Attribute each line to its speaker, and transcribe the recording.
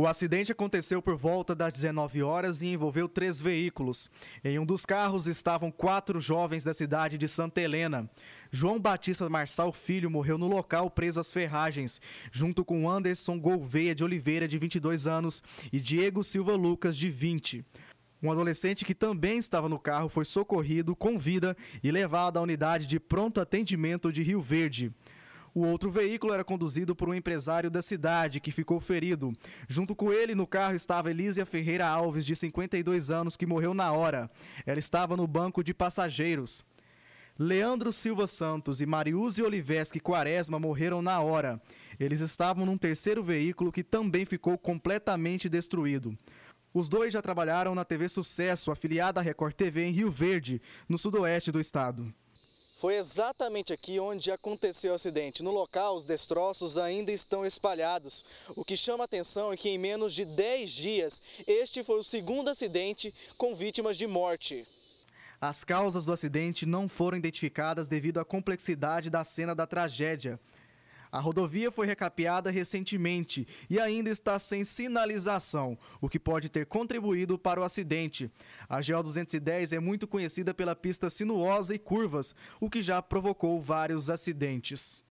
Speaker 1: O acidente aconteceu por volta das 19 horas e envolveu três veículos. Em um dos carros estavam quatro jovens da cidade de Santa Helena. João Batista Marçal Filho morreu no local preso às ferragens, junto com Anderson Gouveia de Oliveira, de 22 anos, e Diego Silva Lucas, de 20. Um adolescente que também estava no carro foi socorrido com vida e levado à unidade de pronto atendimento de Rio Verde. O outro veículo era conduzido por um empresário da cidade que ficou ferido. Junto com ele no carro estava Elísia Ferreira Alves, de 52 anos, que morreu na hora. Ela estava no banco de passageiros. Leandro Silva Santos e Mariuse Oliveski Quaresma morreram na hora. Eles estavam num terceiro veículo que também ficou completamente destruído. Os dois já trabalharam na TV Sucesso, afiliada à Record TV em Rio Verde, no sudoeste do estado. Foi exatamente aqui onde aconteceu o acidente. No local, os destroços ainda estão espalhados. O que chama atenção é que em menos de 10 dias, este foi o segundo acidente com vítimas de morte. As causas do acidente não foram identificadas devido à complexidade da cena da tragédia. A rodovia foi recapeada recentemente e ainda está sem sinalização, o que pode ter contribuído para o acidente. A GO 210 é muito conhecida pela pista sinuosa e curvas, o que já provocou vários acidentes.